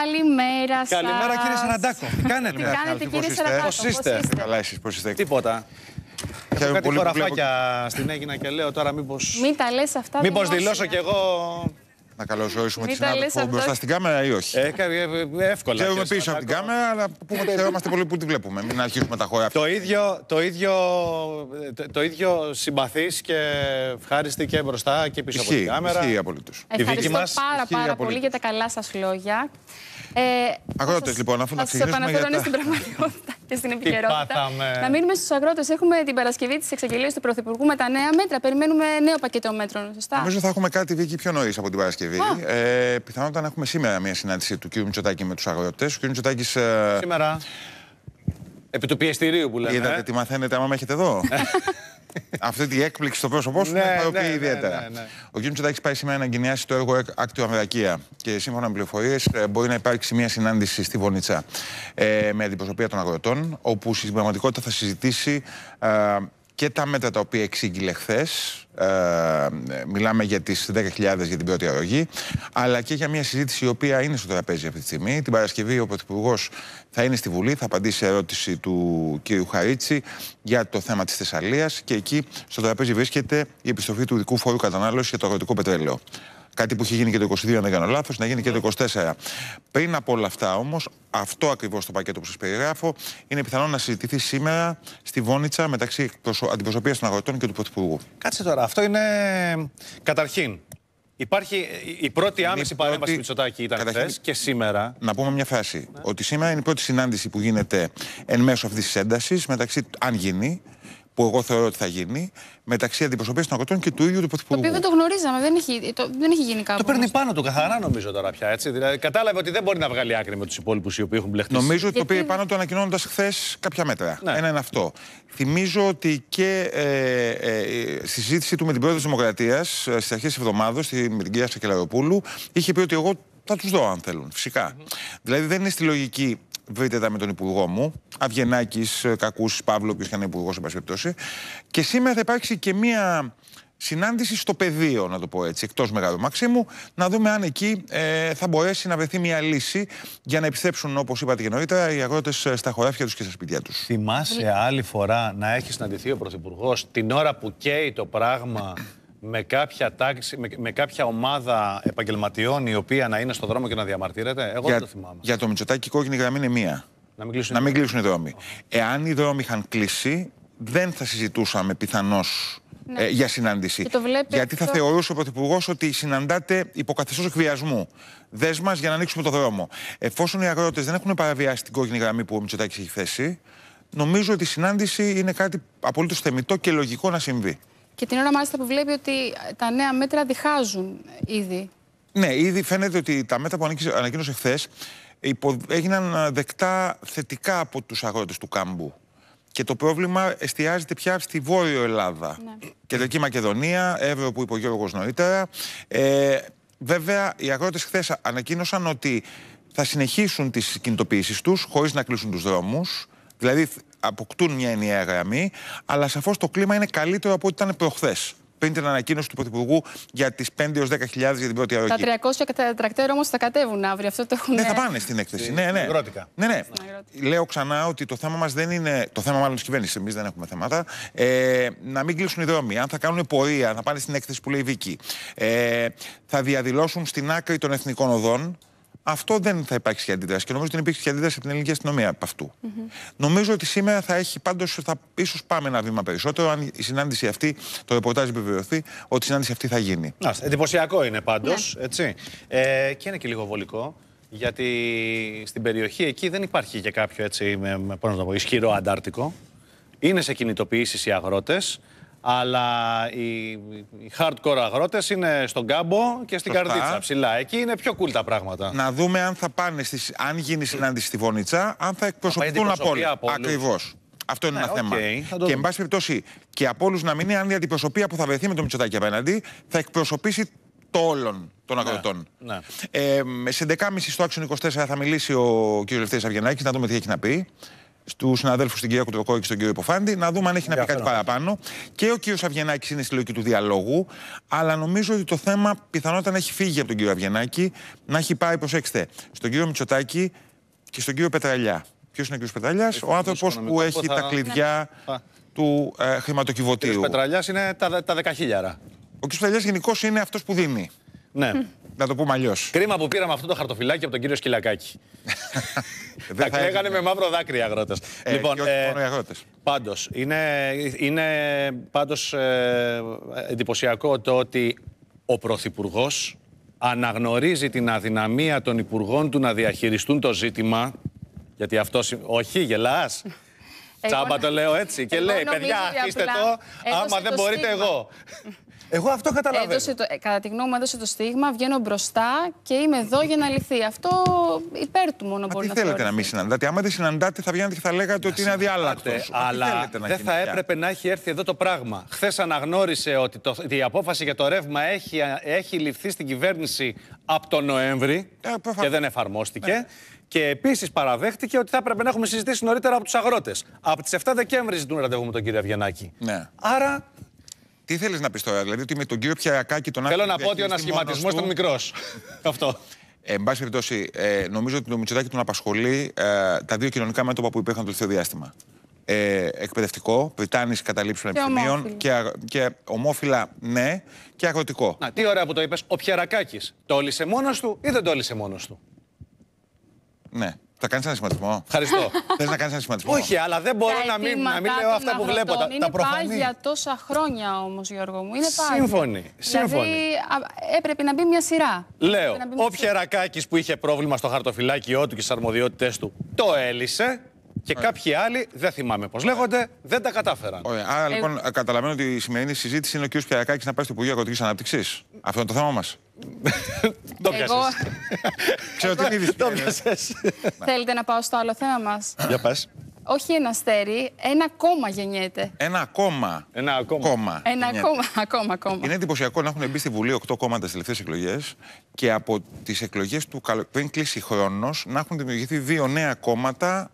Καλημέρα σας. Καλημέρα κύριε Σαραντάκο. Τι κάνετε, Τι κάνετε κύριε Σαραντάκο. Πώς είστε, Καλά, εσείς πώς είστε. Τίποτα. Έχω κάτι χωραφάκια στην Έγινα και λέω τώρα μήπως. Μην τα λες αυτά. Μήπως δηλώσω κι εγώ να καλωσορίσουμε τη συνάδελφο μπροστά στην κάμερα ή όχι. Ε, ε, ε εύκολα. Θέλουμε πίσω από την κάμερα, αλλά πούμε ότι πολύ που τη βλέπουμε. Μην αρχίσουμε τα χώρα. Το ίδιο, το ίδιο, ε, το, ίδιο και ευχάριστη και μπροστά και πίσω από την κάμερα. Ισχύει Ευχαριστώ πάρα πάρα πολύ για τα καλά σας λόγια. Ε, Αγρότες, λοιπόν, αφού να ξεκινήσουμε. Για τα... στην πραγματικότητα και στην επικαιρότητα. Να μείνουμε στους αγρότες. Έχουμε την Παρασκευή της εξαγγελίας του Πρωθυπουργού με τα νέα μέτρα. Περιμένουμε νέο πακέτο μέτρων, Νομίζω θα έχουμε κάτι βγει πιο νωρίς από την Παρασκευή. Παρασκευή. Ε, πιθανότατα να έχουμε σήμερα μια συνάντηση του κ. Μητσοτάκη με τους αγρότε. Ο κ. Μητσοτάκης. Ε... Σήμερα. Επί του πιεστηρίου που λέμε. Είδατε ε. τι μαθαίνετε άμα με έχετε εδώ. Αυτή η έκπληξη στο πρόσωπό σου ναι, ναι, ναι, ιδιαίτερα. Ναι, ναι, Ο κ. Μητσοτάκης πάει σήμερα να εγκαινιάσει το έργο Άκτιο Αμερακία και σύμφωνα με πληροφορίες ε, μπορεί να υπάρξει μια συνάντηση στη Βονιτσά ε, με αντιπροσωπεία των αγροτών, όπου στην πραγματικότητα θα συζητήσει ε, και τα μέτρα τα οποία εξήγηλε χθες. Ε, μιλάμε για τις 10.000 για την πρώτη αρρωγή, αλλά και για μια συζήτηση η οποία είναι στο τραπέζι αυτή τη στιγμή. Την Παρασκευή ο Πρωθυπουργός θα είναι στη Βουλή, θα απαντήσει σε ερώτηση του κ. Χαρίτση για το θέμα της Θεσσαλίας και εκεί στο τραπέζι βρίσκεται η επιστροφή του ειδικού φόρου κατανάλωσης για το αγροτικό πετρέλαιο. Κάτι που είχε γίνει και το 22, αν δεν κάνω λάθος, να γίνει και το 24. Πριν από όλα αυτά όμως, αυτό ακριβώς το πακέτο που σας περιγράφω είναι πιθανό να συζητηθεί σήμερα στη Βόνιτσα μεταξύ αντιπροσωπείας των αγροτών και του Πρωθυπουργού. Κάτσε τώρα, αυτό είναι. Καταρχήν, Υπάρχει η πρώτη άμεση παρέμβαση πρώτη... Μητσοτάκη ήταν Καταρχήν... χθες και σήμερα. Να πούμε μια φράση. Ότι σήμερα είναι η πρώτη συνάντηση που γίνεται εν μέσω αυτής της έντασης μεταξύ, αν γίνει, που εγώ θεωρώ ότι θα γίνει, μεταξύ αντιπροσωπείας των αγροτών και του ίδιου του Πρωθυπουργού. Το οποίο δεν το γνωρίζαμε, δεν έχει, το, δεν έχει γίνει κάπου. Το παίρνει πάνω του καθαρά, νομίζω τώρα πια. Έτσι. Δηλαδή, κατάλαβε ότι δεν μπορεί να βγάλει άκρη με τους υπόλοιπους οι οποίοι έχουν μπλεχτεί. Νομίζω ότι το πήρε πάνω του ανακοινώνοντας χθες κάποια μέτρα. Ναι. Ένα είναι αυτό. Θυμίζω ότι και ε, ε, συζήτηση του με την πρόεδρο ε, της Δημοκρατίας ε, στις αρχές της εβδομάδας, με την κυρία Σακελαροπούλου, είχε πει ότι εγώ θα τους δω αν θέλουν, φυσικά. Δηλαδή δεν είναι στη λογική βρείτε τα με τον υπουργό μου. Αυγενάκης, ε, Κακούς, Παύλο, που ήταν υπουργό, εν πάση περιπτώσει. Και σήμερα θα υπάρξει και μία συνάντηση στο πεδίο, να το πω έτσι, εκτός Μεγάλου Μαξίμου, να δούμε αν εκεί ε, θα μπορέσει να βρεθεί μια λύση για να επιστρέψουν, όπως είπατε και νωρίτερα, οι αγρότες ε, στα χωράφια τους και στα σπίτια τους. Θυμάσαι άλλη φορά να έχεις συναντηθεί ο Πρωθυπουργός την ώρα που καίει το πράγμα με κάποια, τάξη, με, με, κάποια ομάδα επαγγελματιών η οποία να είναι στον δρόμο και να διαμαρτύρεται. Εγώ δεν το θυμάμαι. Για το Μητσοτάκι η κόκκινη γραμμή είναι μία. Να μην κλείσουν, να μην κλείσουν οι δρόμοι. Εάν οι δρόμοι είχαν κλείσει, δεν θα συζητούσαμε πιθανώς ναι. ε, για συνάντηση. Γιατί θα θεωρούσε ο Πρωθυπουργός ότι συναντάται υποκαθεστώ εκβιασμού. Δες μας για να ανοίξουμε το δρόμο. Εφόσον οι αγρότες δεν έχουν παραβιάσει την κόκκινη γραμμή που ο Μητσοτάκης έχει θέσει, νομίζω ότι η συνάντηση είναι κάτι απολύτως θεμητό και λογικό να συμβεί. Και την ώρα μάλιστα που βλέπει ότι τα νέα μέτρα διχάζουν ήδη. Ναι, ήδη φαίνεται ότι τα μέτρα που ανακοίνωσε χθες έγιναν ε, δεκτά θετικά από τους αγρότες του κάμπου. Και το πρόβλημα εστιάζεται πια στη Βόρειο Ελλάδα. Ναι. Κεντρική Μακεδονία, Εύρο που είπε ο Γιώργος νωρίτερα. Ε, βέβαια, οι αγρότες χθες ανακοίνωσαν ότι θα συνεχίσουν τις κινητοποιήσεις τους χωρίς να κλείσουν τους δρόμους. Δηλαδή αποκτούν μια ενιαία γραμμή, αλλά σαφώς το κλίμα είναι καλύτερο από ό,τι ήταν προχθές πριν την ανακοίνωση του Πρωθυπουργού για τις 5 έω 10.000 για την πρώτη αγωγή. Τα 300 τρακτέρ όμως θα κατέβουν αύριο. Αυτό το ναι, έχουν... Ναι, θα πάνε στην έκθεση. Ναι, ναι. ναι, ναι. Λέω ξανά ότι το θέμα μας δεν είναι. Το θέμα μάλλον της κυβέρνησης. Εμείς δεν έχουμε θέματα. Ε, να μην κλείσουν οι δρόμοι. Αν θα κάνουν πορεία, να πάνε στην έκθεση που λέει Βίκη. Ε, θα διαδηλώσουν στην άκρη των εθνικών οδών αυτό δεν θα υπάρξει αντίδρασης. Και νομίζω ότι δεν υπήρξε αντίδρασης από την ελληνική αστυνομία από αυτού. Νομίζω ότι σήμερα θα έχει πάντως, θα ίσως πάμε ένα βήμα περισσότερο, αν η συνάντηση αυτή, το ρεπορτάζ επιβεβαιωθεί, ότι η συνάντηση αυτή θα γίνει. Ας, εντυπωσιακό είναι πάντως. Ναι. έτσι. Ε, και είναι και λίγο βολικό. Γιατί στην περιοχή εκεί δεν υπάρχει και κάποιο έτσι, με, με, πω, ισχυρό αντάρτικο. Είναι σε κινητοποιήσεις οι αγρότες. Αλλά οι, οι hardcore αγρότες είναι στον κάμπο και στην καρδίτσα. Ψηλά. Εκεί είναι πιο cool τα πράγματα. Να δούμε αν θα πάνε, στις, αν γίνει συνάντηση στη Βονίτσα, αν θα εκπροσωπηθούν από όλοι. Ακριβώς. Αυτό είναι ναι, ένα ε, θέμα. Και εν πάση περιπτώσει, και από όλους να μην είναι αν η αντιπροσωπεία που θα βρεθεί με τον Μητσοτάκη απέναντι θα εκπροσωπήσει το όλον των ναι, αγροτών. Ναι, ναι. Ε, σε 11.30 στο άξιο 24 θα μιλήσει ο κ. Λευτέρη Αργενάκη να δούμε τι έχει να πει στους συναδέλφους στην κυρία Κουτροκόη και στον κύριο Υποφάντη, να δούμε αν έχει να πει κάτι παραπάνω. Και ο κύριος Αβγενάκη είναι στη λογική του διαλόγου, αλλά νομίζω ότι το θέμα πιθανότατα να έχει φύγει από τον κύριο Αβγενάκη, να έχει πάει, προσέξτε, στον κύριο Μητσοτάκη και στον κύριο Πετραλιά. Ποιος είναι ο κύριος Πετραλιάς, ο ε, άνθρωπος που έχει τα κλειδιά ε, του ε, χρηματοκιβωτίου. Ο κύριος Πετραλιάς είναι τα, τα δεκαχίλιαρα. Ο κύριος Πετραλιάς γενικώς είναι αυτός που δίνει. Ναι. Να το πούμε αλλιώς. Κρίμα που πήραμε αυτό το χαρτοφυλάκι από τον κύριο Σκυλακάκη. Τα κλαίγανε με μαύρο δάκρυ οι αγρότες. Ε, λοιπόν, και όχι ε, μόνο οι Πάντως, είναι, είναι ε, εντυπωσιακό το ότι ο Πρωθυπουργός αναγνωρίζει την αδυναμία των υπουργών του να διαχειριστούν το ζήτημα. Γιατί αυτό. Όχι, γελάς. Τσάμπα το λέω έτσι. Και λέει, παιδιά, αφήστε το. Άμα δεν μπορείτε, εγώ. Εγώ αυτό καταλαβαίνω. Έδωσε το, ε, κατά τη γνώμη μου, έδωσε το στίγμα, βγαίνω μπροστά και είμαι εδώ για να λυθεί. Αυτό υπέρ του μόνο Μα μπορεί τι να θέλετε να, να μην συναντάτε. Δηλαδή, άμα δεν συναντάτε, θα βγαίνετε και θα λέγατε ότι είναι αδιάλακτος. Ε, αλλά δεν θα έπρεπε να έχει έρθει εδώ το πράγμα. Χθες αναγνώρισε ότι, το, η απόφαση για το ρεύμα έχει, έχει ληφθεί στην κυβέρνηση από τον Νοέμβρη ε, και δεν εφαρμόστηκε. Ναι. Και επίσης παραδέχτηκε ότι θα έπρεπε να έχουμε συζητήσει νωρίτερα από τους αγρότες. Από τις 7 Δεκέμβρη ζητούν ραντεβού με τον κύριο Αβγενάκη. Ναι. Άρα τι θέλεις να πεις τώρα, Δηλαδή ότι με τον κύριο Πιαρακάκη τον Θέλω να πω ότι ο ανασχηματισμό ήταν μικρός. Αυτό. Ε, εν πάση περιπτώσει, ε, νομίζω ότι το Μητσοτάκη τον απασχολεί ε, τα δύο κοινωνικά μέτωπα που υπήρχαν το τελευταίο διάστημα. Ε, εκπαιδευτικό, πριτάνη καταλήψη επιθυμίων και, και ομόφυλα, ναι, και αγροτικό. Να, τι ωραία που το είπες, ο Πιαρακάκης. Το όλησε μόνος του ή δεν το όλησε μόνος του. Ναι. Θα κάνεις ένα σχηματισμό. Ευχαριστώ. Θες να κάνεις ένα σχηματισμό. Όχι, αλλά δεν μπορώ να μην, να μην λέω αυτά που βλέπω. Τα, είναι πάλι προφανή. τόσα χρόνια όμως, Γιώργο μου. Είναι πάλι. Σύμφωνοι. Σύμφωνοι. Δηλαδή, έπρεπε να μπει μια σειρά. Λέω, όποια ρακάκι που είχε πρόβλημα στο χαρτοφυλάκιό του και στις αρμοδιότητές του, το έλυσε. Και κάποιοι άλλοι, δεν θυμάμαι πώς λέγονται, δεν τα κατάφεραν. Ωραία. Άρα λοιπόν καταλαβαίνω ότι η σημερινή συζήτηση είναι ο κ. Πιαρακάκη να πάει στο Υπουργείο Αγροτική Ανάπτυξης. Αυτό είναι το θέμα μας. Το πιάσες. Ξέρω τι είναι Το ναι. πιάσες. Θέλετε να πάω στο άλλο θέμα μας. Για πα. Όχι ένα στέρι, ένα κόμμα γεννιέται. Ένα ακόμα. Ένα ακόμα. Κόμμα ένα ακόμα, ακόμα, ακόμα. Είναι εντυπωσιακό να έχουν μπει στη Βουλή 8 κόμματα στις τελευταίες εκλογές και από τις εκλογές του πριν κλείσει χρόνος να έχουν δημιουργηθεί δύο νέα κόμματα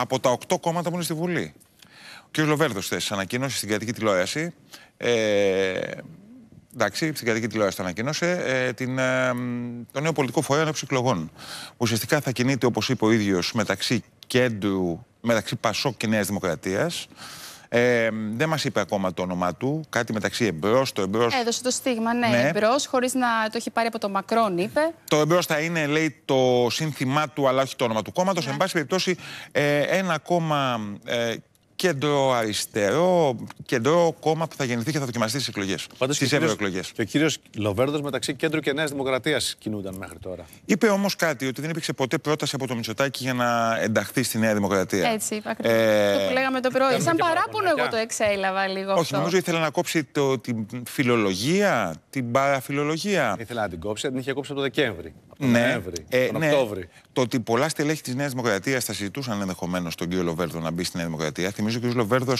από τα οκτώ κόμματα που είναι στη Βουλή. Ο κ. Λοβέρδο χθε ανακοίνωσε στην κρατική τηλεόραση. Ε, εντάξει, στην κρατική τηλεόραση το ανακοίνωσε ε, την, ε, το νέο πολιτικό φορέα ενόψη εκλογών. Ουσιαστικά θα κινείται, όπως είπε ο ίδιος, μεταξύ κέντρου, μεταξύ Πασόκ και Νέας Δημοκρατίας. Ε, δεν μας είπε ακόμα το όνομά του. Κάτι μεταξύ εμπρός, το εμπρός. Έδωσε το στίγμα, ναι, ναι. εμπρός, χωρίς να το έχει πάρει από το Μακρόν, είπε. Το εμπρός θα είναι, λέει, το σύνθημά του, αλλά όχι το όνομα του κόμματος. Ναι. Εν πάση περιπτώσει, ε, ένα κόμμα ε, κέντρο αριστερό, κεντρό κόμμα που θα γεννηθεί και θα δοκιμαστεί στις εκλογές. Στι ευρωεκλογές. Και ο κύριος Λοβέρδος μεταξύ κέντρου και Νέας Δημοκρατίας κινούνταν μέχρι τώρα. Είπε όμως κάτι, ότι δεν υπήρξε ποτέ πρόταση από το Μητσοτάκι για να ενταχθεί στη Νέα Δημοκρατία. Έτσι, ακριβώς. Ε... Το που λέγαμε το πρωί. Σαν παράπονο, εγώ το εξέλαβα λίγο. Όχι, αυτό. νομίζω ήθελα να κόψει το, την φιλολογία, την παραφιλολογία. Ήθελα να την κόψει, την είχε κόψει το Δεκέμβρη τον ναι, Νοέμβρη, ε, τον ναι. Οκτώβρη. Το ότι πολλά στελέχη της Νέας Δημοκρατίας θα συζητούσαν ενδεχομένως τον κύριο Λοβέρδο να μπει στη Νέα Δημοκρατία. Θυμίζω ότι ο κύριο Λοβέρδο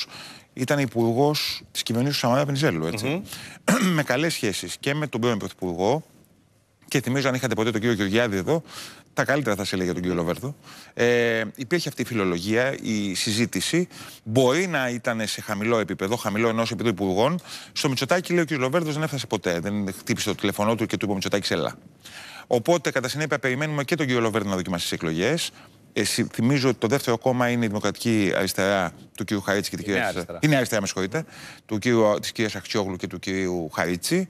ήταν υπουργός της κυβερνήση του Σαμαρά Έτσι. Mm-hmm. με καλές σχέσεις και με τον πρώην πρωθυπουργό. Και θυμίζω, αν είχατε ποτέ τον κύριο Γεωργιάδη εδώ, τα καλύτερα θα σε έλεγε για τον κύριο Λοβέρδο. Ε, υπήρχε αυτή η φιλολογία, η συζήτηση. Μπορεί να ήταν σε χαμηλό επίπεδο, χαμηλό ενός επίπεδου υπουργών. Στο Μητσοτάκι, λέει ο κύριο Λοβέρδος, δεν έφτασε ποτέ. Δεν χτύπησε το τηλέφωνό του και του είπε Μητσοτάκι, ελά. Οπότε, κατά συνέπεια, περιμένουμε και τον κύριο Λοβέρντο να δοκιμάσει τις εκλογές. Ε, θυμίζω ότι το δεύτερο κόμμα είναι η Δημοκρατική Αριστερά του κ. Χαρίτση και της κυρία. Είναι αριστερά, με συγχωρείτε. Της κυρίας Αχτσιόγλου και του κ. Χαρίτση.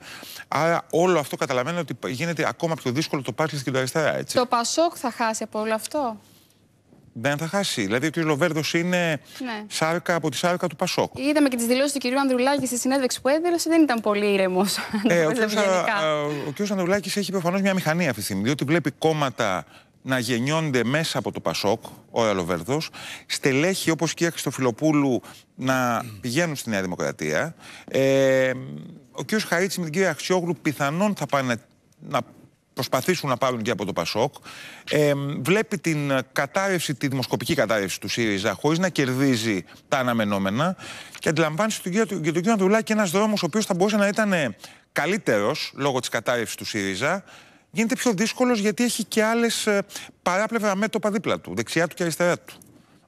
Άρα όλο αυτό καταλαβαίνω ότι γίνεται ακόμα πιο δύσκολο το και στην αριστερά. Έτσι. Το Πασόκ θα χάσει από όλο αυτό δεν θα χάσει. Δηλαδή ο κ. Λοβέρδος είναι ναι. σάρκα από τη σάρκα του Πασόκ. Είδαμε και τις δηλώσεις του κ. Ανδρουλάκη στη συνέντευξη που έδωσε, δεν ήταν πολύ ήρεμος. Ε, ε, ο, κ. ο κ. Ανδρουλάκης έχει προφανώς μια μηχανή αυτή τη στιγμή, διότι βλέπει κόμματα να γεννιόνται μέσα από το Πασόκ, ο Αλοβέρδο, στελέχη όπως και η Χριστοφιλοπούλου να πηγαίνουν στη Νέα Δημοκρατία. Ε, ο κ. Χαρίτσης με την κ. Αξιόγλου πιθανόν θα πάνε να προσπαθήσουν να πάρουν και από το Πασόκ. Ε, βλέπει την κατάρρευση, τη δημοσκοπική κατάρρευση του ΣΥΡΙΖΑ χωρίς να κερδίζει τα αναμενόμενα και αντιλαμβάνει τον κύριο, τον κύριο Ανδρουλάκη ένας δρόμος ο οποίος θα μπορούσε να ήταν ε, καλύτερος λόγω της κατάρρευσης του ΣΥΡΙΖΑ. Γίνεται πιο δύσκολος γιατί έχει και άλλες ε, παράπλευρα μέτωπα δίπλα του, δεξιά του και αριστερά του.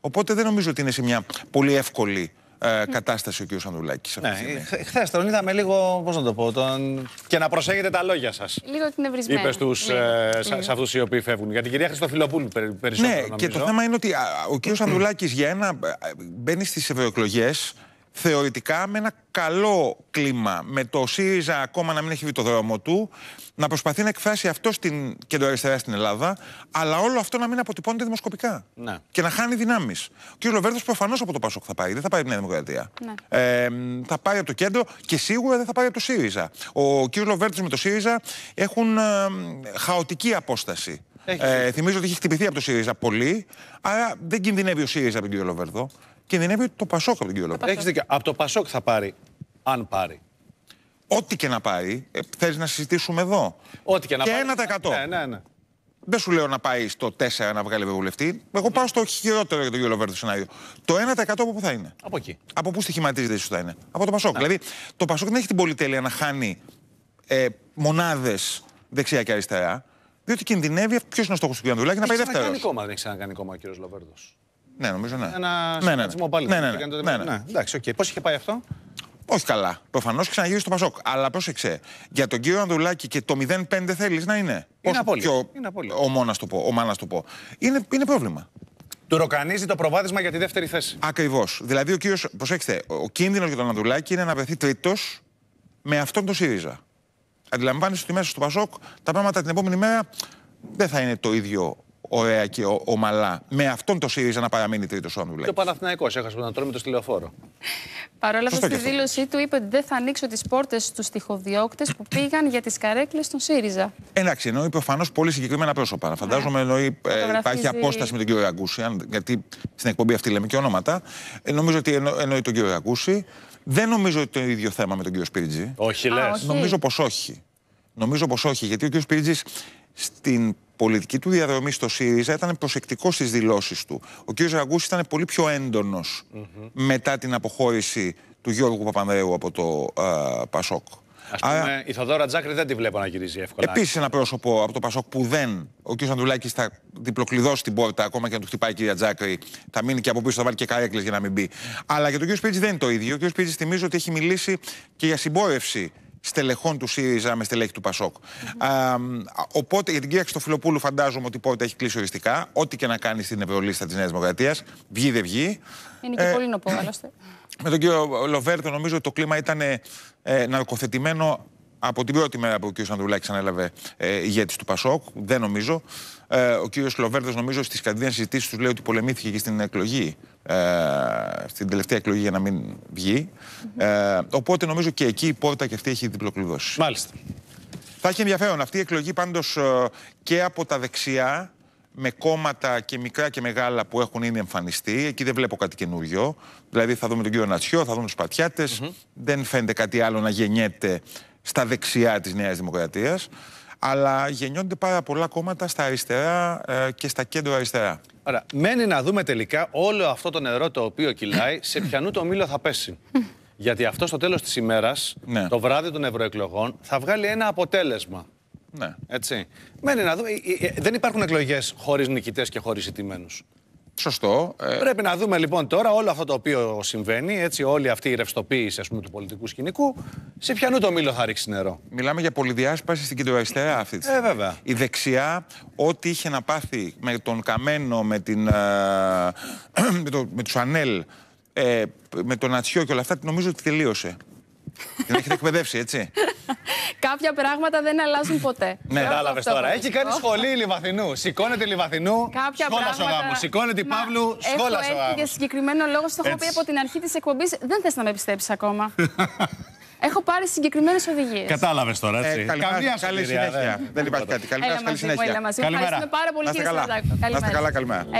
Οπότε δεν νομίζω ότι είναι σε μια πολύ εύκολη ε, κατάσταση ο κ. Ανδουλάκη. Ναι, χθες τον είδαμε λίγο, πώς να το πω, τον... και να προσέχετε τα λόγια σας. Λίγο την ευρυσμένη. Είπε στου ε, σε αυτούς οι οποίοι φεύγουν. Για την κυρία Χριστοφιλοπούλου περισσότερο. Ναι, και το θέμα είναι ότι ο κ. Ανδουλάκη για ένα. Ε, μπαίνει στις ευρωεκλογές θεωρητικά με ένα καλό κλίμα, με το ΣΥΡΙΖΑ ακόμα να μην έχει βρει το δρόμο του, να προσπαθεί να εκφράσει αυτό στην κεντροαριστερά στην Ελλάδα, αλλά όλο αυτό να μην αποτυπώνεται δημοσκοπικά. Ναι. Και να χάνει δυνάμεις. Ο κ. Λοβέρδος προφανώς από το Πασόκ θα πάει, δεν θα πάει από την Δημοκρατία. Ναι. Ε, θα πάει από το κέντρο και σίγουρα δεν θα πάει από το ΣΥΡΙΖΑ. Ο κ. Λοβέρδος με το ΣΥΡΙΖΑ έχουν ε, χαοτική απόσταση. Ε, θυμίζω ότι έχει χτυπηθεί από το ΣΥΡΙΖΑ πολύ, άρα δεν κινδυνεύει ο ΣΥΡΙΖΑ από τον κ. Λοβέρδο κινδυνεύει το Πασόκ από τον κύριο Λόπεθ. Έχεις δίκιο. Από το Πασόκ θα πάρει, αν πάρει. Ό,τι και να πάρει, ε, θέλεις να συζητήσουμε εδώ. Ό,τι και να και πάρει. 1%. Ναι, ναι, ναι. Δεν σου λέω να πάει στο 4 να βγάλει βουλευτή. Εγώ πάω στο χειρότερο για τον κύριο Λοβέρντο σενάριο. Το 1% από πού θα είναι. Από εκεί. Από πού στοιχηματίζεται ίσως θα είναι. Από το Πασόκ. Ναι. Δηλαδή, το Πασόκ δεν έχει την πολυτέλεια να χάνει ε, μονάδες δεξιά και αριστερά. Διότι κινδυνεύει. Ποιος είναι ο στόχος του κ. Δουλάκη να πάει δεύτερο. Δεν έχεις ξανακάνει κόμμα ο κύριος Λοβέρδος. Ναι, νομίζω ναι. Ένα ναι, ναι, ναι. πάλι. Ναι, ναι, ναι. ναι, ναι. ναι. Εντάξει, okay. Πώς είχε πάει αυτό. Όχι καλά. Προφανώς ξαναγύρισε στο Πασόκ. Αλλά πρόσεξε. Για τον κύριο Ανδρουλάκη και το 05 θέλεις να είναι. Είναι απόλυτο. Πιο... Είναι ο μόνα του πω. Ο μάνας του πω. Είναι, είναι πρόβλημα. Του ροκανίζει το προβάδισμα για τη δεύτερη θέση. Ακριβώς. Δηλαδή ο κύριος. Προσέξτε. Ο κίνδυνος για τον Ανδρουλάκη είναι να βρεθεί τρίτος με αυτόν τον ΣΥΡΙΖΑ. Αντιλαμβάνεσαι ότι μέσα στο Πασόκ τα πράγματα την επόμενη μέρα δεν θα είναι το ίδιο ωραία και ο, ομαλά. Με αυτόν το ΣΥΡΙΖΑ να παραμείνει τρίτος ο Και ο Παναθυναϊκό έχασε τον Αντρόμητο το τηλεοφόρο. Παρ' όλα αυτά, στη δήλωσή του είπε ότι δεν θα ανοίξω τις πόρτες στους τυχοδιώκτες που πήγαν για τις καρέκλες του ΣΥΡΙΖΑ. Εντάξει, εννοεί προφανώς πολύ συγκεκριμένα πρόσωπα. Να φαντάζομαι ναι. εννοεί ε, υπάρχει απόσταση με τον κύριο Ραγκούση, γιατί στην εκπομπή αυτή λέμε και ονόματα. Ε, νομίζω ότι εννο, εννοεί τον κύριο Ραγκούση. Δεν νομίζω ότι το ίδιο θέμα με τον κύριο Σπίριτζη. Όχι, λε. Νομίζω πως όχι. Νομίζω πως όχι, γιατί ο κύριος Σπίριτζη στην πολιτική του διαδρομή στο ΣΥΡΙΖΑ ήταν προσεκτικό στις δηλώσεις του. Ο κ. Ραγκούση ήταν πολύ πιο έντονος μετά την αποχώρηση του Γιώργου Παπανδρέου από το Πασόκ. Ας πούμε, η Θοδόρα Τζάκρη δεν τη βλέπω να γυρίζει εύκολα. Επίσης, ένα πρόσωπο από το Πασόκ που δεν. Ο κ. Ανδρουλάκης θα διπλοκλειδώσει την πόρτα, ακόμα και αν του χτυπάει η κυρία Τζάκρη. Θα μείνει και από πίσω, θα βάλει και καρέκλες για να μην μπει. Αλλά για τον κ. Σπίτζη δεν είναι το ίδιο. Ο κ. Σπίτζη θυμίζει ότι έχει μιλήσει και για συμπόρευση στελεχών του ΣΥΡΙΖΑ με στελέχη του ΠΑΣΟΚ. mm οπότε για την κυρία Χρυστοφυλοπούλου φαντάζομαι ότι πότε έχει κλείσει οριστικά. Ό,τι και να κάνει στην Ευρωλίστα της Νέας Δημοκρατίας, βγει δεν βγει. Είναι και ε, πολύ νοπό, άλλωστε. Με τον κύριο Λοβέρτο, νομίζω ότι το κλίμα ήταν ε, ναρκοθετημένο από την πρώτη μέρα που ο κύριος Ανδρουλάκης ανέλαβε ε, ηγέτης του Πασόκ. Δεν νομίζω. Ε, ο κύριος Λοβέρτος νομίζω στις κατηδίαν συζητήσεις τους λέει ότι πολεμήθηκε και στην εκλογή ε, στην τελευταία εκλογή για να μην βγει. ε, οπότε νομίζω και εκεί η πόρτα και αυτή έχει διπλοκλειδώσει. Μάλιστα. Θα έχει ενδιαφέρον αυτή η εκλογή πάντως ε, και από τα δεξιά με κόμματα και μικρά και μεγάλα που έχουν ήδη εμφανιστεί. Εκεί δεν βλέπω κάτι καινούριο. Δηλαδή θα δούμε τον κύριο Νατσιό, θα δούμε τους πατιάτες. Δεν φαίνεται κάτι άλλο να γεννιέται στα δεξιά της νέας Δημοκρατίας αλλά γεννιόνται πάρα πολλά κόμματα στα αριστερά ε, και στα κέντρο αριστερά. Άρα, μένει να δούμε τελικά όλο αυτό το νερό το οποίο κυλάει, σε ποιανού το μήλο θα πέσει. Γιατί αυτό στο τέλος της ημέρας, ναι. το βράδυ των ευρωεκλογών, θα βγάλει ένα αποτέλεσμα. Ναι. Έτσι. Μένει να δούμε. Ε, ε, δεν υπάρχουν εκλογές χωρίς νικητές και χωρίς ηττημένους. Σωστό. Ε. Πρέπει να δούμε λοιπόν τώρα όλο αυτό το οποίο συμβαίνει, έτσι, όλη αυτή η ρευστοποίηση ας πούμε, του πολιτικού σκηνικού, σε ποιανού το μήλο θα ρίξει νερό. Μιλάμε για πολυδιάσπαση στην κεντροαριστερά αυτή τη ε, στιγμή. Ε, βέβαια. Η δεξιά, ό,τι είχε να πάθει με τον Καμένο, με, την, ε, με, το, με τους Ανέλ, ε, με τον Ατσιό και όλα αυτά, νομίζω ότι τελείωσε. την έχετε εκπαιδεύσει, έτσι. Κάποια πράγματα δεν αλλάζουν ποτέ. Μετάλαβε ναι, τώρα. Έχει κάνει σχολή Λιβαθινού. Σηκώνεται Λιβαθινού. Κάποια πράγματα. σχόλα ο μου. Σηκώνεται Παύλου. Σχόλα ο μου. Για συγκεκριμένο λόγο, το έχω πει από την αρχή της εκπομπής, δεν θες να με πιστέψεις ακόμα. Έχω πάρει συγκεκριμένες οδηγίες. Κατάλαβες τώρα, ε, έτσι. Ε, καλή, καλή, καλή συνέχεια. Δεν υπάρχει κάτι. Καλημέρα, καλή συνέχεια. Καλημέρα. Ευχαριστούμε πάρα πολύ, κύριε Σαντάκο. Καλημέρα.